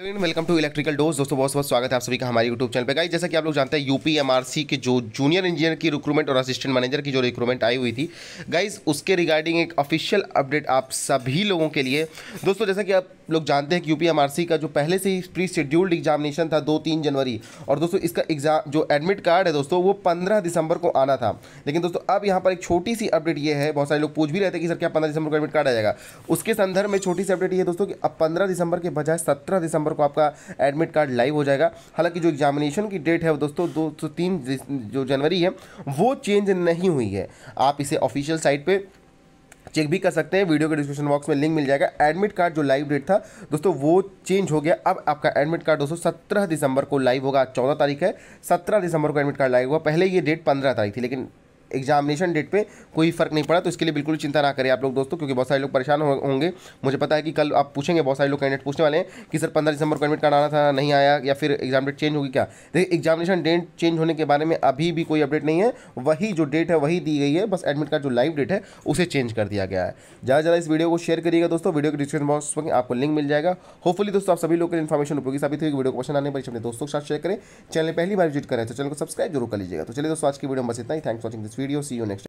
Welcome to electrical dose दोस्तों बहुत बहुत स्वागत है आप सभी का हमारे यूट्यूब चैनल पे गाइस जैसा कि आप लोग जानते हैं यूपीएमआरसी के जो जूनियर इंजीनियर की रिक्रूटमेंट और असिस्टेंट मैनेजर की जो रिक्रूटमेंट आई हुई थी गाइस उसके रिगार्डिंग एक ऑफिशियल अपडेट आप सभी लोगों के लिए दोस्तों जैसा कि आप लोग जानते हैं कि यूपीएमआरसी का जो पहले से ही प्री शेड्यूल्ड एग्जामिनेशन था दो तीन जनवरी और दोस्तों इसका एग्जाम जो एडमिट कार्ड है दोस्तों वो पंद्रह दिसंबर को आना था लेकिन दोस्तों अब यहाँ पर एक छोटी सी अपडेट ये है बहुत सारे लोग पूछ भी रहे थे कि सर क्या पंद्रह दिसंबर को एडमिट कार्ड आ जाएगा उसके संदर्भ में छोटी सी अपडेट ये दोस्तों कि अब पंद्रह दिसंबर के बजाय सत्रह दिसंबर को आपका एडमिट कार्ड लाइव हो जाएगा हालांकि जो एग्जामिनेशन की डेट है वो दोस्तों दो सौ तीन जो जनवरी है वो चेंज नहीं हुई है आप इसे ऑफिशियल साइट पर चेक भी कर सकते हैं वीडियो के डिस्क्रिप्शन बॉक्स में लिंक मिल जाएगा एडमिट कार्ड जो लाइव डेट था दोस्तों वो चेंज हो गया अब आपका एडमिट कार्ड दोस्तों सत्रह दिसंबर को लाइव होगा चौदह तारीख है सत्रह दिसंबर को एडमिट कार्ड लाइव हुआ पहले ये डेट पंद्रह तारीख थी लेकिन एग्जामिनेशन डेट पे कोई फर्क नहीं पड़ा तो इसके लिए बिल्कुल चिंता ना करें आप लोग दोस्तों क्योंकि बहुत सारे लोग परेशान होंगे मुझे पता है कि कल आप पूछेंगे बहुत सारे लोग कैंडिडेट पूछने वाले हैं कि सर पंद्रह दिसंबर को एडमिट कार्ड आना था नहीं आया या फिर एग्जाम डेट चेंज होगी क्या देखिए एग्जामिनेशन डेट चेंज होने के बारे में अभी भी कोई अपडेट नहीं है वही जो डेट है वही दी गई है बस एडमिट कार्ड जो लाइव डेट है उसे चेंज कर दिया गया है ज़्यादा ज़्यादा इस वीडियो को शेयर करिएगा दोस्तों वीडियो के डिस्क्रिप्शन बॉक्स में आपको लिंक मिल जाएगा होपफुली दोस्तों आप सभी लोग के इन्फॉर्मेशन उपयोगी साबित होगी वीडियो को पसंद आने पर अपने दोस्तों के साथ शेयर करें चैनल पहली बार विजिट करें तो चैनल को सब्सक्राइब जरूर कर लीजिएगा तो चलिए दोस्तों आज की वीडियो में बस इतना ही thanks watching this video, see you next time.